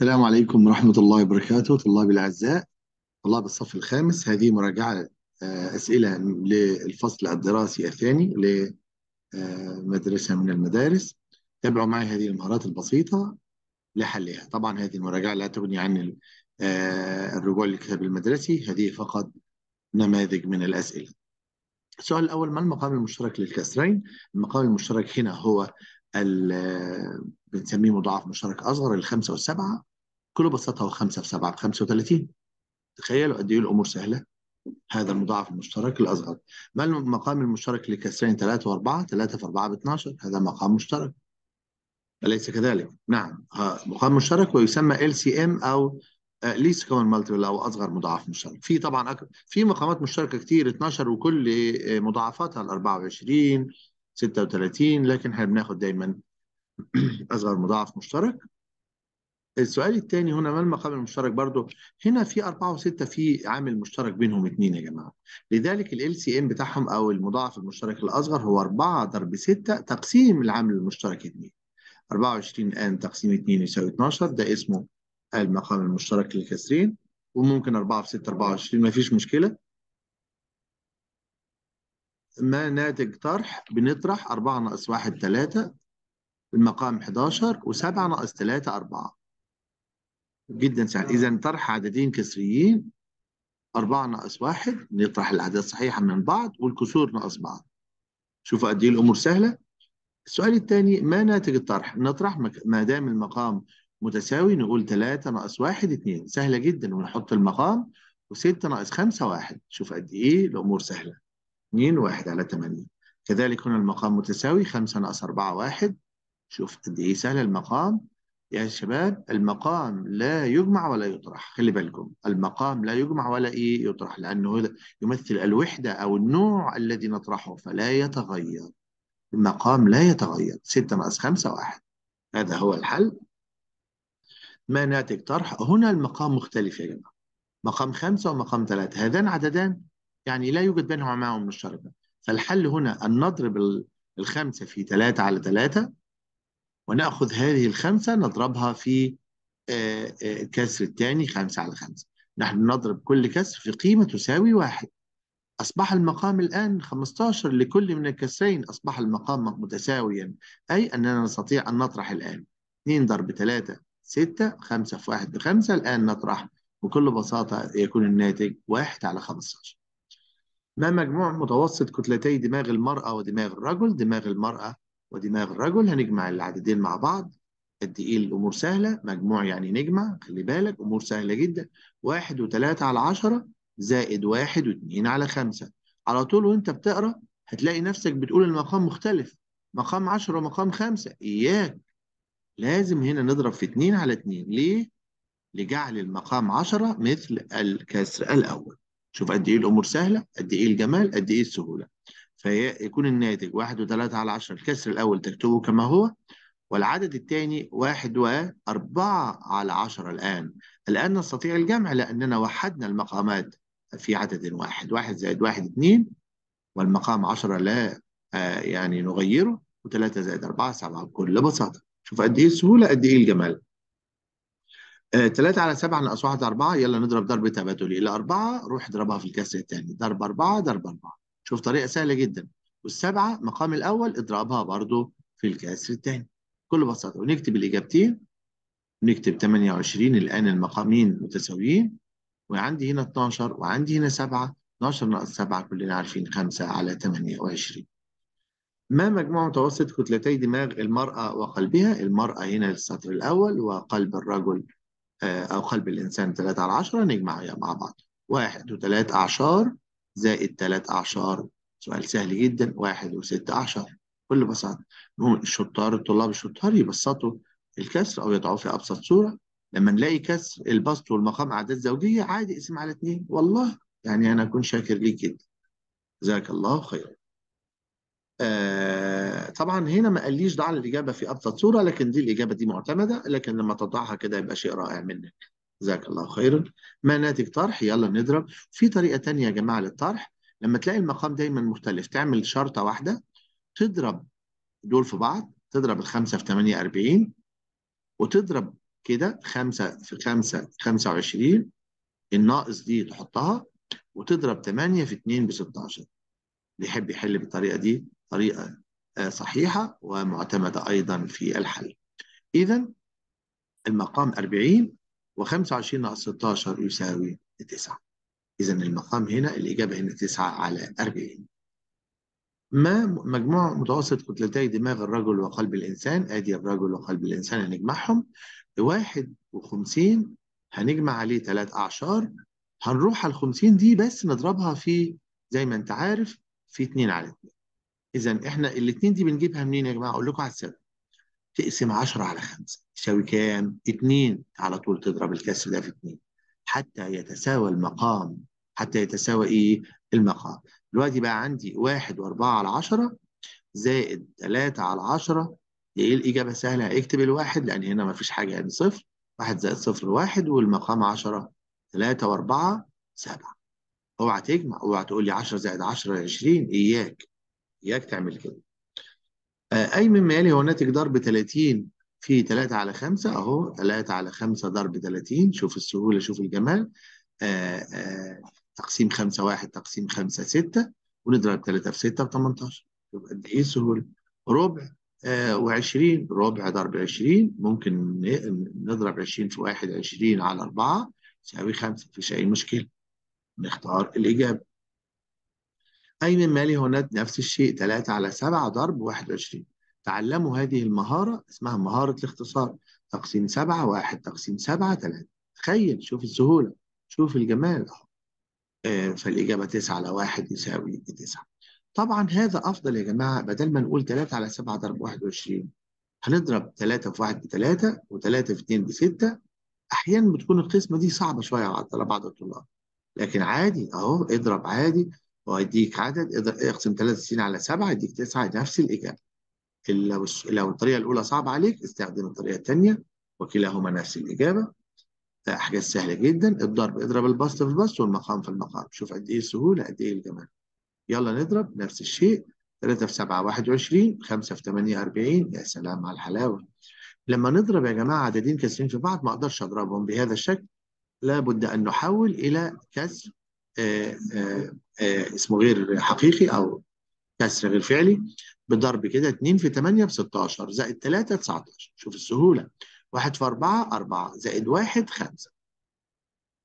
السلام عليكم ورحمة الله وبركاته طلابي الأعزاء طلاب الصف الخامس هذه مراجعة آه، أسئلة للفصل الدراسي الثاني لمدرسة آه، من المدارس تابعوا معي هذه المهارات البسيطة لحلها طبعا هذه المراجعة لا تغني عن آه، الرجوع للكتاب المدرسي هذه فقط نماذج من الأسئلة السؤال الأول ما المقام المشترك للكسرين؟ المقام المشترك هنا هو بنسميه مضاعف مشترك اصغر الخمسه والسبعه بكل بساطه هو 5 في 7 ب 35 تخيلوا قد ايه الامور سهله هذا المضاعف المشترك الاصغر ما المقام المشترك لكسرين 3 و4 3 في 4 ب 12 هذا مقام مشترك أليس كذلك؟ نعم آه، مقام مشترك ويسمى LCM أو ليست كومن مالتيبل أو أصغر مضاعف مشترك. في طبعا أك... في مقامات مشتركة كتير 12 وكل آه، مضاعفاتها ال 24 36 لكن احنا بناخد دايما أصغر مضاعف مشترك السؤال الثاني هنا ما المقام المشترك برضه هنا في أربعة وستة في عامل مشترك بينهم اثنين يا جماعة لذلك ال ام بتاعهم أو المضاعف المشترك الأصغر هو 4 ضرب 6 تقسيم العامل المشترك 2 24 ان تقسيم 2 يساوي 12 ده اسمه المقام المشترك للكسرين وممكن 4 في 6 24 ما فيش مشكلة ما ناتج طرح بنطرح 4 ناقص 1 3 المقام 11 و7 ناقص 3 4 جدا سهل آه. إذا طرح عددين كسريين 4 ناقص 1 نطرح الأعداد الصحيحة من بعض والكسور ناقص بعض شوفوا قد إيه الأمور سهلة السؤال الثاني ما ناتج الطرح؟ نطرح ما دام المقام متساوي نقول 3 ناقص 1 2 سهلة جدا ونحط المقام و6 ناقص 5 1 شوف قد إيه الأمور سهلة 2 1 على 8 كذلك هنا المقام متساوي 5 ناقص 4 1 شوف قد إيه سهل المقام يا شباب المقام لا يجمع ولا يطرح خلي بالكم المقام لا يجمع ولا إيه يطرح لأنه يمثل الوحدة أو النوع الذي نطرحه فلا يتغير المقام لا يتغير ستة ناقص خمسة واحد هذا هو الحل ما ناتج طرح هنا المقام مختلف يا جماعة مقام خمسة ومقام ثلاثة هذان عددان يعني لا يوجد بينهما معهم مشتركة فالحل هنا أن نضرب الخمسة في ثلاثة على ثلاثة ونأخذ هذه الخمسة نضربها في الكسر آه، آه، الثاني خمسة على خمسة نحن نضرب كل كسر في قيمة تساوي واحد أصبح المقام الآن 15 لكل من الكسرين أصبح المقام متساويا أي أننا نستطيع أن نطرح الآن 2 ضرب 3 6 5 في 1 5 الآن نطرح بكل بساطة يكون الناتج 1 على 15 ما مجموع متوسط كتلتي دماغ المرأة ودماغ الرجل دماغ المرأة ودماغ الرجل هنجمع العددين مع بعض قد ايه الامور سهله مجموع يعني نجمع خلي بالك امور سهله جدا واحد وثلاثة على عشرة زائد واحد واثنين على خمسة على طول وانت بتقرا هتلاقي نفسك بتقول المقام مختلف مقام عشرة ومقام خمسة اياك لازم هنا نضرب في اتنين على اتنين ليه؟ لجعل المقام عشرة مثل الكسر الاول شوف قد ايه الامور سهله قد ايه الجمال قد ايه السهوله فيكون الناتج واحد وتلاتة على عشرة الكسر الأول تكتبه كما هو والعدد الثاني واحد وأربعة على عشرة الآن الآن نستطيع الجمع لأننا وحدنا المقامات في عدد واحد واحد زائد واحد اثنين والمقام عشرة لا آه، يعني نغيره وثلاثة زائد أربعة سبعة بكل بساطة شوف قد إيه السهولة قد إيه الجمال آه 3 على 7 ناقص واحد 4 يلا نضرب ضرب تبادلي الى أربعة روح اضربها في الكسر الثاني ضرب 4 ضرب 4 شوف طريقة سهلة جدا والسبعة مقام الأول اضربها برضو في الكسر الثاني بكل بساطة ونكتب الإجابتين نكتب 28 الآن المقامين متساويين وعندي هنا 12 وعندي هنا 7 12 ناقص 7 كلنا عارفين 5 على 28 ما مجموع متوسط كتلتي دماغ المرأة وقلبها المرأة هنا السطر الأول وقلب الرجل آه، أو قلب الإنسان 3 على 10 نجمعها مع بعض 1 و3 أعشار زائد 3 أعشار سؤال سهل جدا واحد وستة أعشار بكل بساطة نقول الشطار الطلاب الشطار يبسطوا الكسر أو يضعوه في أبسط صورة لما نلاقي كسر البسط والمقام أعداد زوجية عادي اسم على اثنين والله يعني أنا أكون شاكر ليك جدا جزاك الله خيرا آه طبعا هنا ما قاليش ضع الإجابة في أبسط صورة لكن دي الإجابة دي معتمدة لكن لما تضعها كده يبقى شيء رائع منك جزاك الله خيرا ما ناتج طرح يلا نضرب في طريقه ثانيه يا جماعه للطرح لما تلاقي المقام دايما مختلف تعمل شرطه واحده تضرب دول في بعض تضرب الخمسه في 48 وتضرب كده 5 في 5 25 الناقص دي تحطها وتضرب 8 في 2 ب 16 اللي يحب يحل بالطريقه دي طريقه آه، صحيحه ومعتمده ايضا في الحل. اذا المقام 40 و25 ناقص 16 يساوي 9 إذا المقام هنا الإجابة هنا 9 على 40 ما مجموع متوسط كتلتي دماغ الرجل وقلب الإنسان أدي الرجل وقلب الإنسان هنجمعهم 51 هنجمع عليه 3 أعشار هنروح على ال 50 دي بس نضربها في زي ما أنت عارف في 2 على 2 إذا إحنا الاثنين دي بنجيبها منين يا جماعة؟ أقول لكم على السبب تقسم 10 على 5 يساوي كام؟ 2 على طول تضرب الكسر ده في 2 حتى يتساوى المقام حتى يتساوى ايه؟ المقام دلوقتي بقى عندي 1 و4 على 10 زائد 3 على 10 ايه الاجابه سهله اكتب الواحد لان هنا ما فيش حاجه يعني صفر 1 زائد صفر 1 والمقام 10 3 و4 7 اوعى تجمع اوعى تقول لي 10 زائد 10 20 اياك اياك تعمل كده اي أيمن مالي هو ناتج ضرب 30 في 3 على 5 أهو 3 على 5 ضرب 30 شوف السهولة شوف الجمال آآ آه، آآ آه، تقسيم 5 1 تقسيم 5 6 ونضرب 3 في 6 ب 18 يبقى قد إيه السهولة؟ ربع آه، و20 ربع ضرب 20 ممكن نضرب 20 في 1 20 على 4 يساوي 5 مفيش أي مشكلة نختار الإجابة أيمن مالي هنا نفس الشيء 3 على 7 ضرب 21 تعلموا هذه المهارة اسمها مهارة الاختصار تقسيم 7 1 تقسيم 7 3 تخيل شوف السهولة شوف الجمال أهو آه فالإجابة 9 على 1 يساوي 9 طبعا هذا أفضل يا جماعة بدل ما نقول 3 على 7 ضرب 21 هنضرب 3 في 1 ب 3 و3 في 2 ب 6 أحيانا بتكون القسمة دي صعبة شوية على بعض الطلاب لكن عادي أهو اضرب عادي وهيديك عدد اقدر اقسم 63 على 7 هيديك 9 نفس الاجابه لو لو الطريقه الاولى صعبه عليك استخدم الطريقه الثانيه وكلاهما نفس الاجابه حاجات سهله جدا الضرب اضرب البسط في البسط والمقام في المقام شوف قد ايه السهوله قد ايه الجمال يلا نضرب نفس الشيء 3 في 7 21 5 في 8 40 يا سلام على الحلاوه لما نضرب يا جماعه عددين كاسرين في بعض ما اقدرش اضربهم بهذا الشكل لابد ان نحول الى كسر آه، آه، آه، اسمه غير حقيقي او كسر غير فعلي بضرب كده 2 في 8 ب 16 زائد 3 19 شوف السهوله 1 في 4 4 زائد 1 5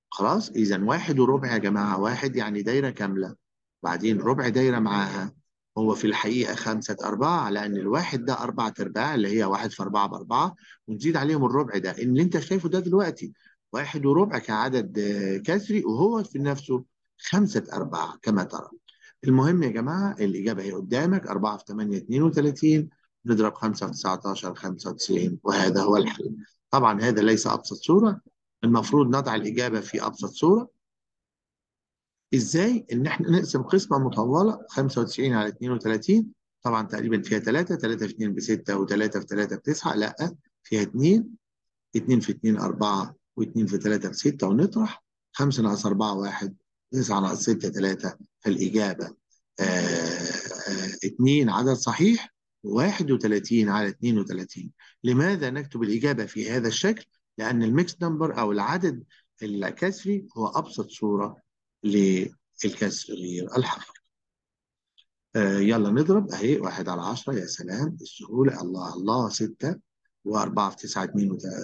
خلاص اذا 1 وربع يا جماعه 1 يعني دايره كامله وبعدين ربع دايره معاها هو في الحقيقه 5 4 لأن الواحد ده 4 أرباع اللي هي 1 في 4 ب 4 ونزيد عليهم الربع ده اللي أنت شايفه ده دلوقتي 1 وربع كعدد كسري وهو في نفسه خمسة أرباع كما ترى المهم يا جماعة الإجابة هي قدامك 4 في 8 32 نضرب 5 في 19 95 وهذا هو الحل طبعا هذا ليس أبسط صورة المفروض نضع الإجابة في أبسط صورة إزاي إن إحنا نقسم قسمة مطولة 95 على 32 طبعا تقريبا فيها 3 3 في 2 ب 6 و3 في 3 ب 9 لا فيها 2 2 في 2 4 و2 في 3 ب 6 ونطرح 5 ناقص 4 1 9 6 3 فالإجابة 2 عدد صحيح 31 على 32 لماذا نكتب الإجابة في هذا الشكل؟ لأن الميكس نمبر أو العدد الكسري هو أبسط صورة للكسر غير الحقيقي. آه يلا نضرب أهي 1 على 10 يا سلام السهولة الله الله 6 و4 في 9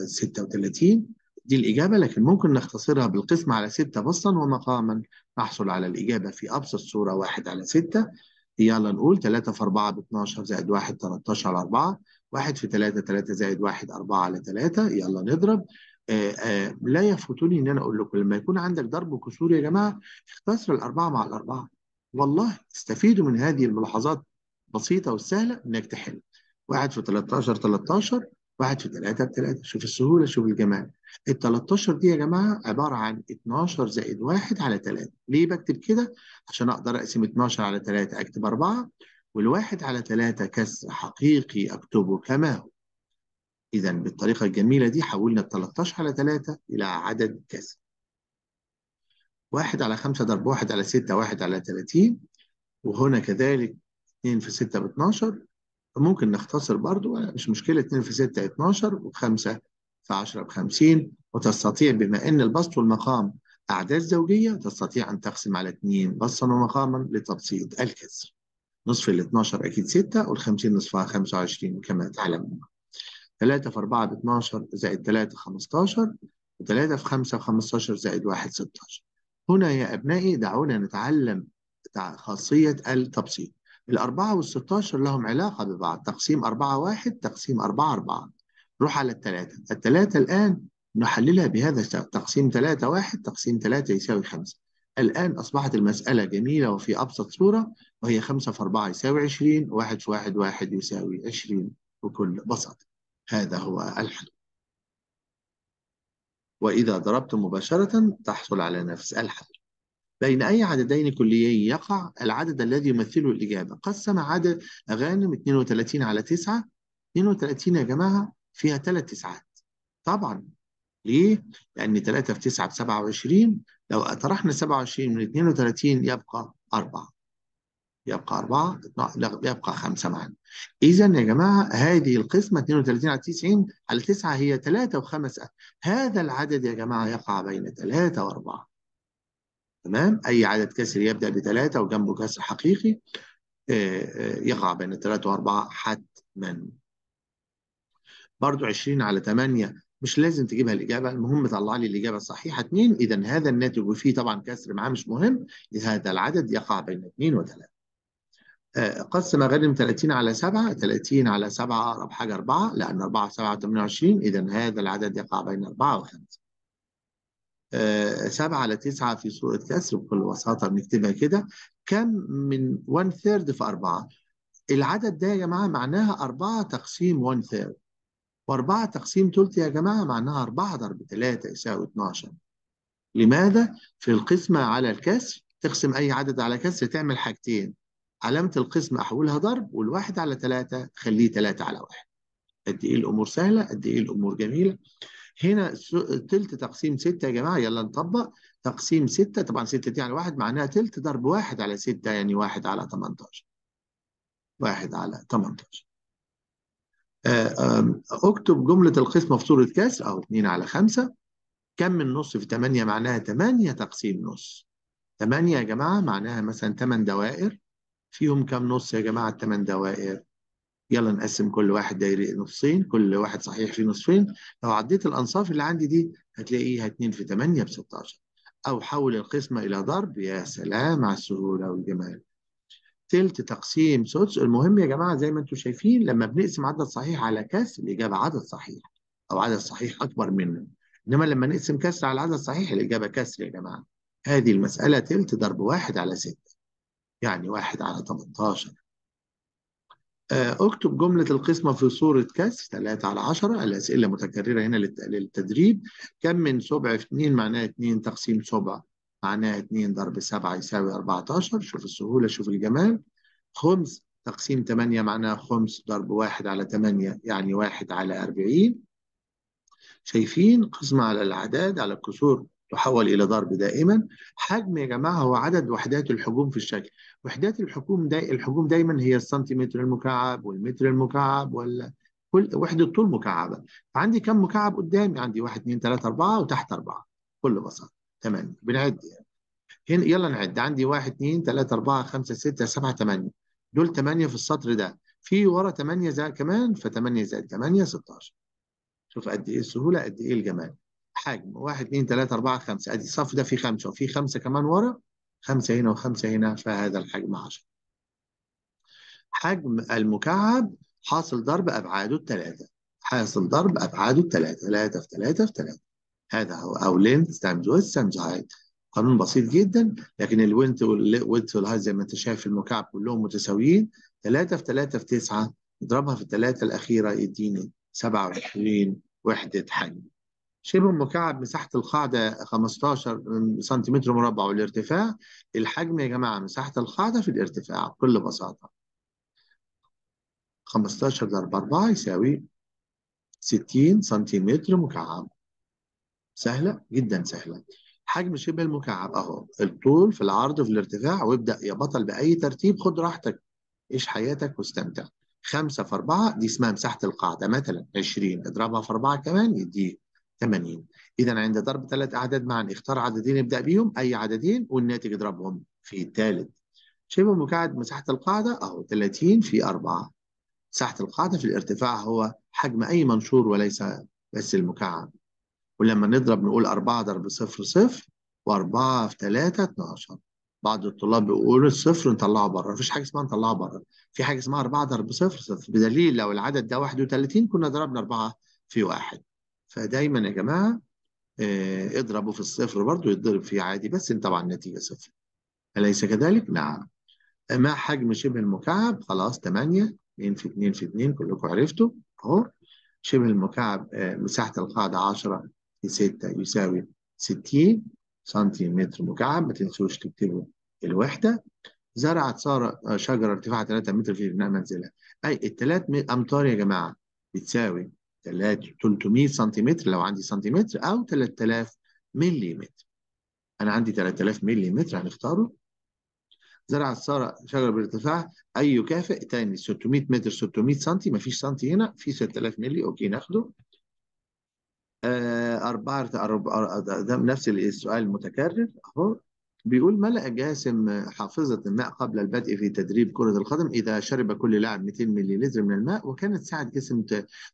36 دي الإجابة لكن ممكن نختصرها بالقسم على ستة بسطا ومقاما نحصل على الإجابة في أبسط صورة واحد على ستة يلا نقول 3 في 4 ب 12 زائد 1 13 على 4 1 في 3 3 زائد 1 4 على 3 يلا نضرب آآ آه، آآ آه، لا يفوتني ان انا اقول لكم لما يكون عندك ضرب وكسور يا جماعه اختصر الاربعه مع الاربعه والله استفيدوا من هذه الملاحظات بسيطه وسهله انك تحل 1 في 13 13 واحد في ثلاثة بثلاثة شوف السهولة شوف الجمال ال 13 دي يا جماعة عبارة عن 12 زائد 1 على 3 ليه بكتب كده؟ عشان أقدر أقسم 12 على 3 أكتب 4 والواحد على 3 كسر حقيقي أكتبه كما هو إذا بالطريقة الجميلة دي حولنا ال 13 على 3 إلى عدد كسر 1 على 5 ضرب 1 على 6 1 على 30 وهنا كذلك 2 في 6 ب 12 ممكن نختصر برضو مش مشكلة 2 في 6 12 و5 في 10 ب 50 وتستطيع بما أن البسط والمقام أعداد زوجية تستطيع أن تقسم على 2 بسطا ومقاما لتبسيط الكسر نصف ال 12 أكيد 6 وال 50 نصفها 25 كما تعلمون 3 في 4 ب 12 زائد 3 15 و3 في 5 15 زائد 1 16 هنا يا أبنائي دعونا نتعلم خاصية التبسيط الأربعة والستاشر لهم علاقة ببعض تقسيم أربعة واحد تقسيم أربعة أربعة نروح على الثلاثة الثلاثة الآن نحللها بهذا تقسيم ثلاثة واحد تقسيم ثلاثة يساوي خمسة الآن أصبحت المسألة جميلة وفي أبسط صورة وهي خمسة في أربعة يساوي عشرين واحد في واحد واحد يساوي عشرين بكل بساطة هذا هو الحل وإذا ضربت مباشرة تحصل على نفس الحل بين أي عددين كليين يقع العدد الذي يمثله الإجابة قسم عدد أغانم 32 على 9 32 يا جماعة فيها ثلاث تسعات طبعا ليه؟ لأن 3 في 9 ب 27 لو طرحنا 27 من 32 يبقى 4 يبقى 4 يبقى 5 معنا إذا يا جماعة هذه القسمة 32 على 90 على 9 هي 3 و5 هذا العدد يا جماعة يقع بين 3 و4 تمام اي عدد كسري يبدا بثلاثه وجنبه كسر حقيقي آه، آه، يقع بين الثلاثه واربعه حتما برضو 20 على 8 مش لازم تجيبها الاجابه المهم تطلع لي الاجابه الصحيحه 2 اذا هذا الناتج وفيه طبعا كسر معاه مش مهم هذا العدد يقع بين 2 و3 آه، قسم غانم 30 على 7 30 على 7 اقرب حاجه 4 لان 4 7 28 اذا هذا العدد يقع بين 4 و5 7 آه، على 9 في صورة كسر بكل بساطة بنكتبها كده كم من 1 ثيرد في 4 العدد ده يا جماعة معناها 4 تقسيم 1 ثيرد و4 تقسيم ثلث يا جماعة معناها 4 ضرب 3 يساوي 12 لماذا في القسمة على الكسر تقسم أي عدد على كسر تعمل حاجتين علامة القسمة أحولها ضرب والواحد على 3 خليه 3 على 1 قد إيه الأمور سهلة قد إيه الأمور جميلة هنا تلت تقسيم ستة يا جماعه يلا نطبق تقسيم ستة طبعا ستة دي على واحد معناها تلت ضرب واحد على ستة يعني واحد على 18 واحد على 18 آه، اكتب جمله القسمه في صوره كسر او اتنين على خمسة كم من نص في تمانية معناها تمانية تقسيم نص تمانية يا جماعه معناها مثلا تمن دوائر فيهم كم نص يا جماعه التمن دوائر يلا نقسم كل واحد دايري نصين كل واحد صحيح فيه نصفين لو عديت الأنصاف اللي عندي دي هتلاقيها 2 في 8 ب 16 أو حول القسمة إلى ضرب يا سلام على السهولة والجمال تلت تقسيم سدس المهم يا جماعة زي ما انتم شايفين لما بنقسم عدد صحيح على كسر الإجابة عدد صحيح أو عدد صحيح أكبر منه إنما لما نقسم كسر على عدد صحيح الإجابة كسر يا جماعة هذه المسألة تلت ضرب واحد على ستة يعني واحد على 18 آه، اكتب جملة القسمة في صورة كسر 3 على 10 الأسئلة متكررة هنا للتدريب كم من سبع في 2 معناها 2 تقسيم سبع معناها 2 ضرب 7 يساوي 14 شوف السهولة شوف الجمال خمس تقسيم 8 معناها خمس ضرب 1 على 8 يعني 1 على 40 شايفين قسمة على الأعداد على الكسور تحول إلى ضرب دائما حجم يا جماعة هو عدد وحدات الحجوم في الشكل وحدات الحجوم داي الحجوم دايما هي السنتيمتر المكعب والمتر المكعب ولا كل وحدة طول مكعبة فعندي كم مكعب قدامي عندي 1 2 3 4 وتحت 4 بكل بساطة تمام بنعد يعني هنا يلا نعد عندي 1 2 3 4 5 6 7 8 دول 8 في السطر ده في ورا 8 زائد كمان ف 8 زائد 8 16 شوف قد ايه السهولة قد ايه الجمال حجم 1 2 3 4 5 ادي الصف ده فيه 5 وفي 5 كمان ورا 5 هنا و5 هنا فهذا الحجم 10. حجم المكعب حاصل ضرب ابعاده الثلاثه. حاصل ضرب ابعاده الثلاثه، 3 في 3 في 3. هذا هو او لينث تايمز ويث تايمز هايت. قانون بسيط جدا لكن الوينت والويث والهايت زي ما انت شايف المكعب كلهم متساويين 3 في 3 في 9 اضربها في الثلاثه الاخيره يديني 27 وحده حجم. شبه مكعب مساحة القاعدة 15 سنتيمتر مربع والارتفاع الحجم يا جماعة مساحة القاعدة في الارتفاع بكل بساطة 15 ضرب 4 يساوي 60 سنتيمتر مكعب سهلة جدا سهلة حجم شبه المكعب اهو الطول في العرض في الارتفاع وابدأ يا بطل بأي ترتيب خد راحتك عيش حياتك واستمتع 5 في 4 دي اسمها مساحة القاعدة مثلا 20 اضربها في 4 كمان يديك 80 إذا عند ضرب ثلاث أعداد معا اختار عددين ابدأ بيهم أي عددين والناتج اضربهم في الثالث شبه مكعب مساحة القاعدة أهو 30 في 4 مساحة القاعدة في الارتفاع هو حجم أي منشور وليس بس المكعب ولما نضرب نقول 4 ضرب 0 0 و4 في 3 12 بعض الطلاب بيقولوا الصفر نطلعه بره مفيش حاجه اسمها نطلعه بره في حاجه اسمها 4 ضرب 0 0 بدليل لو العدد ده 31 كنا ضربنا 4 في واحد فدايما يا جماعه آه، اضربوا في الصفر برضه يتضرب فيه عادي بس طبعا النتيجه صفر أليس كذلك؟ نعم ما حجم شبه المكعب؟ خلاص 8 2 في 2 في 2 كلكم عرفتوا أهو شبه المكعب آه، مساحة القاعدة 10 في 6 يساوي 60 سنتيمتر مكعب ما تنسوش تكتبوا الوحدة زرعت سارة آه، شجرة ارتفاعها 3 متر في بناء منزلها أي الثلاث أمتار يا جماعة بتساوي 300 سنتيمتر لو عندي سنتيمتر او 3000 ملم انا عندي 3000 ملم هنختاره زرع الثرى شجره بارتفاع اي يكافئ تاني 600 متر 600 سنتي مفيش سنتي هنا في 6000 ملي اوكي ناخده آه أربعة ده نفس السؤال متكرر أهو بيقول ملأ جاسم حافظة الماء قبل البدء في تدريب كرة القدم إذا شرب كل لاعب 200 ملي لتر من الماء وكانت ساعة جسم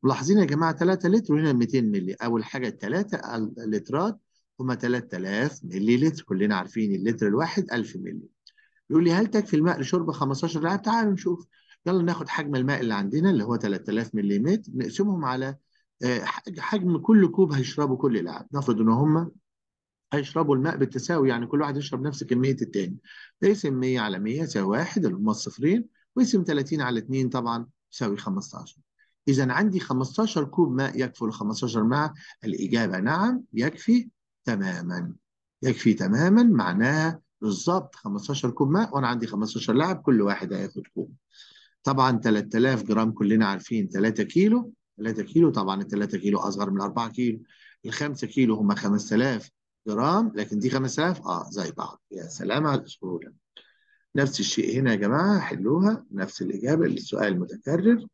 ملاحظين يا جماعة 3 لتر وهنا 200 ملي أول حاجة الثلاثة اللترات هما 3000 ملي لتر كلنا عارفين اللتر الواحد 1000 ملي بيقول لي هل تكفي الماء لشرب 15 لاعب تعالوا نشوف يلا ناخد حجم الماء اللي عندنا اللي هو 3000 ملي نقسمهم على آه، حجم كل كوب هيشربه كل لاعب نفرض ان هم هيشربوا الماء بالتساوي يعني كل واحد يشرب نفس كمية التاني ده 100 على 100 يساوي واحد اللي هم الصفرين ويسم 30 على 2 طبعا يساوي 15 إذا عندي 15 كوب ماء يكفي ل 15 مع الإجابة نعم يكفي تماما يكفي تماما معناها بالظبط 15 كوب ماء وأنا عندي 15 لاعب كل واحد هياخد كوب طبعا 3000 جرام كلنا عارفين 3 كيلو 3 كيلو طبعا ال 3 كيلو أصغر من 4 كيلو ال 5 كيلو هم 5000 جرام لكن دي 5000 اه زي بعض يا سلام على السهوله نفس الشيء هنا يا جماعه حلوها نفس الاجابه للسؤال المتكرر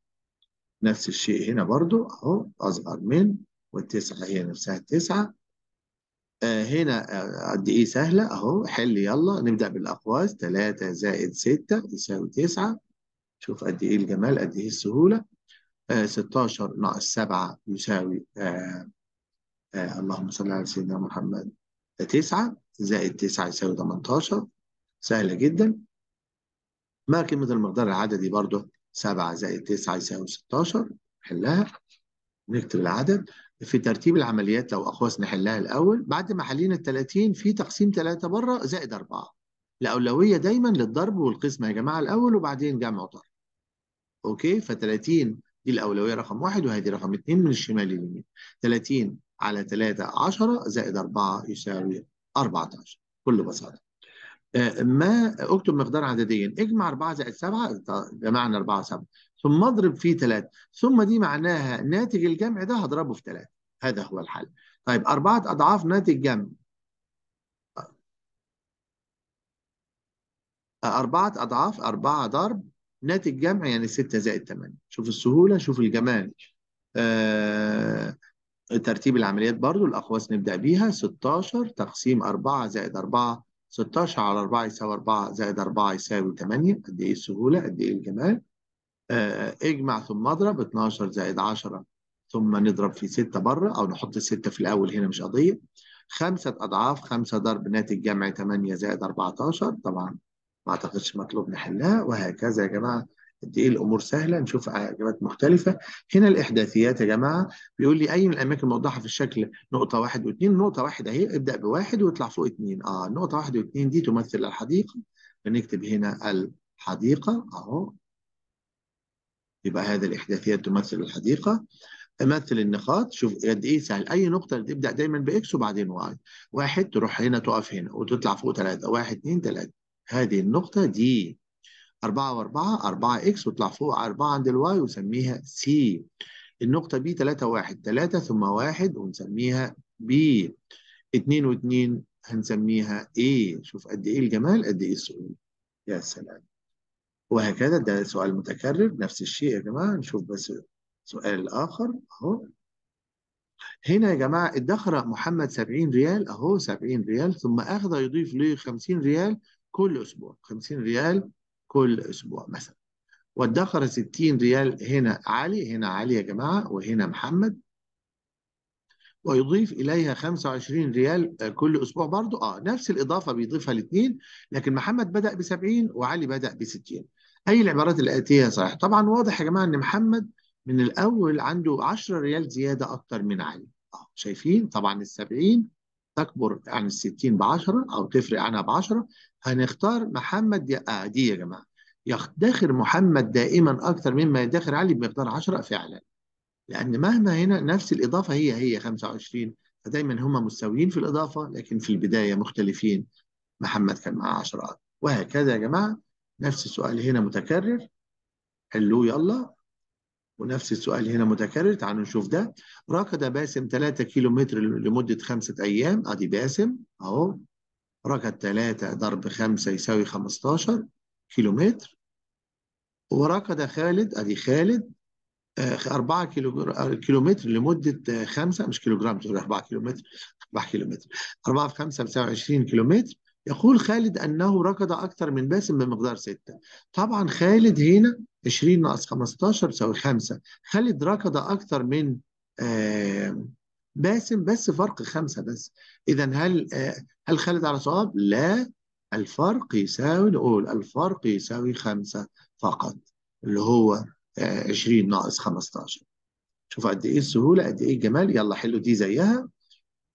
نفس الشيء هنا برضو اهو اصغر من والتسعه هي نفسها التسعه آه هنا آه، قد ايه سهله اهو حل يلا نبدا بالاقواس 3 زائد 6 يساوي 9 شوف قد ايه الجمال قد ايه السهوله آه 16 ناقص 7 يساوي آه آه اللهم صل على سيدنا محمد 9 زائد 9 يساوي 18 سهلة جدا ما قيمة المقدار العددي برضه 7 زائد 9 يساوي 16 نحلها نكتب العدد في ترتيب العمليات لو أخواس نحلها الأول بعد ما حلينا ال 30 في تقسيم 3 بره زائد 4 الأولوية دايما للضرب والقسمة يا جماعة الأول وبعدين جمع وطرح أوكي ف 30 دي الأولوية رقم واحد وهذه رقم اثنين من الشمال لليمين 30 على 3 10 زائد 4 يساوي 14 بكل بساطه آه، ما اكتب مقدار عددين اجمع 4 زائد 7 جمعنا 4 7 ثم اضرب فيه 3 ثم دي معناها ناتج الجمع ده هضربه في 3 هذا هو الحل طيب أربعة أضعاف ناتج جمع آه، أربعة أضعاف أربعة ضرب ناتج جمع يعني ستة زائد 8 شوف السهولة شوف الجمال آه ترتيب العمليات برضو الأقواس نبدأ بيها 16 تقسيم 4 زائد 4 16 على 4 يساوي 4 زائد 4 يساوي 8 قد إيه السهولة قد إيه الجمال آه اجمع ثم اضرب 12 زائد 10 ثم نضرب في 6 بره أو نحط 6 في الأول هنا مش قضية خمسة أضعاف 5 ضرب ناتج جمع 8 زائد 14 طبعا ما أعتقدش مطلوب نحلها وهكذا يا جماعة قد ايه الامور سهله نشوف اجابات مختلفه هنا الاحداثيات يا جماعه بيقول لي اي من الاماكن الموضحه في الشكل نقطه واحد واثنين نقطه واحد اهي ابدا بواحد واطلع فوق اثنين اه نقطه واحد واثنين دي تمثل الحديقه بنكتب هنا الحديقه اهو يبقى هذه الاحداثيات تمثل الحديقه امثل النقاط شوف قد ايه سهل اي نقطه تبدا دايما باكس وبعدين واي واحد تروح هنا تقف هنا وتطلع فوق ثلاثه واحد اثنين ثلاثه هذه النقطه دي 4 و4 4 اكس واطلع فوق 4 عند الواي وسميها سي النقطة بي 3 1 3 ثم 1 ونسميها بي 2 و2 هنسميها ايه شوف قد ايه الجمال قد ايه السهولة يا سلام وهكذا ده سؤال متكرر نفس الشيء يا جماعة نشوف بس سؤال آخر أهو هنا يا جماعة ادخر محمد 70 ريال أهو 70 ريال ثم أخذ يضيف لي 50 ريال كل أسبوع 50 ريال كل اسبوع مثلا وادخر 60 ريال هنا علي هنا علي يا جماعه وهنا محمد ويضيف اليها 25 ريال كل اسبوع برضو اه نفس الاضافه بيضيفها الاثنين لكن محمد بدا ب 70 وعلي بدا ب 60 اي العبارات الاتيه صحيحه طبعا واضح يا جماعه ان محمد من الاول عنده 10 ريال زياده اكتر من علي اه شايفين طبعا ال 70 تكبر عن الستين بعشرة أو تفرق عنها بعشرة هنختار محمد يا آه دي يا جماعة يدخر محمد دائما أكثر مما يدخر علي بمقدار عشرة فعلا لأن مهما هنا نفس الإضافة هي هي 25 فدايما هما مستويين في الإضافة لكن في البداية مختلفين محمد كان معاه 10 وهكذا يا جماعة نفس السؤال هنا متكرر حلوه يلا ونفس السؤال هنا متكرر تعالوا نشوف ده ركض باسم 3 كيلومتر لمدة خمسة أيام أدي باسم أهو ركض 3 ضرب 5 يساوي 15 كيلومتر وركض خالد أدي خالد 4 آه، كيلو آه، كيلومتر لمدة 5 آه، مش كيلوجرام 4 كيلومتر 4 كيلومتر 4 في 5 ب 27 كيلومتر يقول خالد أنه ركض أكثر من باسم بمقدار 6 طبعا خالد هنا 20 ناقص 15 تساوي 5 خالد ركض أكثر من باسم بس فرق 5 بس إذا هل آه، هل خالد على صواب؟ لا الفرق يساوي نقول الفرق يساوي 5 فقط اللي هو 20 آه، ناقص 15 شوف قد إيه السهولة قد إيه الجمال يلا حلوا دي زيها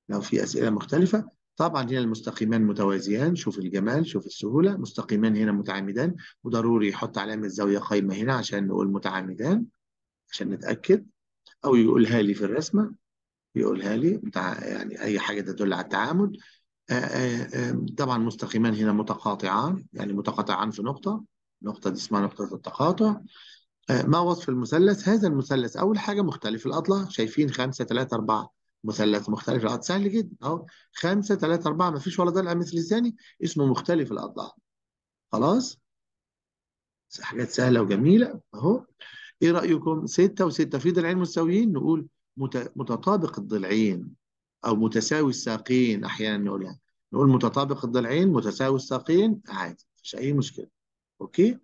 لو في أسئلة مختلفة طبعا هنا المستقيمان متوازيان شوف الجمال شوف السهولة مستقيمان هنا متعامدان وضروري يحط علامة زاوية قايمة هنا عشان نقول متعامدان عشان نتأكد أو يقولها لي في الرسمة يقولها لي يعني أي حاجة تدل على التعامد آه، آه، طبعا مستقيمان هنا متقاطعان يعني متقاطعان في نقطة نقطة دي اسمها نقطة التقاطع آه، ما وصف المثلث؟ هذا المثلث أول حاجة مختلف الأضلاع شايفين 5 3 4 مثلث مختلف الاضلاع سهل جدا اهو 5 3 4 ما فيش ولا ضلع مثل الثاني اسمه مختلف الاضلاع خلاص حاجات سهله وجميله اهو ايه رايكم 6 و6 في ضلعين مستويين نقول متطابق الضلعين او متساوي الساقين احيانا نقولها نقول متطابق الضلعين متساوي الساقين عادي مفيش اي مشكله اوكي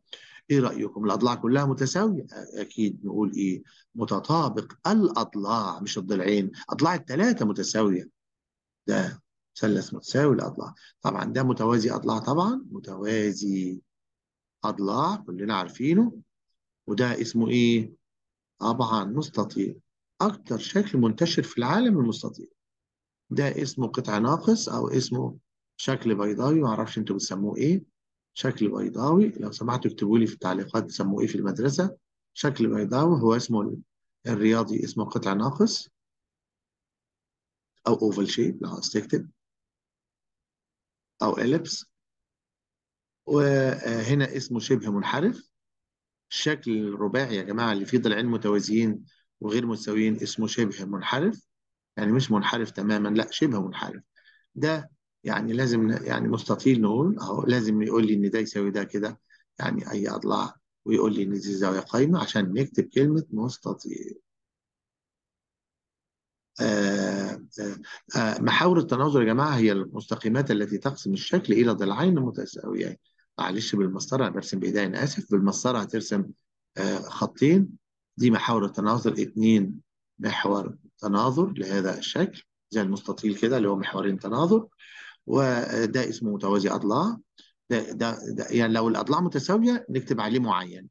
ايه رايكم الاضلاع كلها متساويه اكيد نقول ايه متطابق الاضلاع مش الضلعين اضلاع الثلاثه متساويه ده مثلث متساوي الاضلاع طبعا ده متوازي اضلاع طبعا متوازي اضلاع كلنا عارفينه وده اسمه ايه طبعا مستطيل اكتر شكل منتشر في العالم المستطيل ده اسمه قطع ناقص او اسمه شكل بيضاوي معرفش انتوا بتسموه ايه شكل بيضاوي لو سمحتوا اكتبوا لي في التعليقات بيسموه ايه في المدرسة شكل بيضاوي هو اسمه الرياضي اسمه قطع ناقص أو اوفل شيب لو عاوز تكتب أو إليبس وهنا اسمه شبه منحرف الشكل الرباعي يا جماعة اللي فيه ضلعين متوازيين وغير متساويين اسمه شبه منحرف يعني مش منحرف تماما لا شبه منحرف ده يعني لازم يعني مستطيل نقول اهو لازم يقول لي ان ده يساوي ده كده يعني اي اضلاع ويقول لي ان دي زاويه قايمه عشان نكتب كلمه مستطيل آه، آه، آه، محاور التناظر يا جماعه هي المستقيمات التي تقسم الشكل الى ضلعين متساويين معلش بالمسطره انا برسم بايدي انا اسف بالمسطره هترسم خطين دي محاور التناظر اثنين محور تناظر لهذا الشكل زي المستطيل كده اللي هو محورين تناظر وده اسمه متوازي اضلاع ده, ده, ده يعني لو الاضلاع متساويه نكتب عليه معين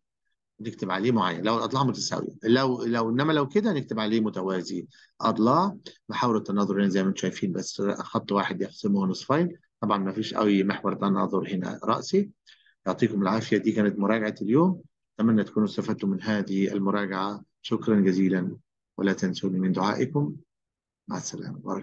نكتب عليه معين لو الاضلاع متساويه لو لو انما لو كده نكتب عليه متوازي اضلاع محاور التناظر زي ما انتم شايفين بس خط واحد يقسمه نصفين طبعا ما فيش اي محور تناظر هنا راسي يعطيكم العافيه دي كانت مراجعه اليوم اتمنى تكونوا استفدتم من هذه المراجعه شكرا جزيلا ولا تنسوني من دعائكم مع السلامه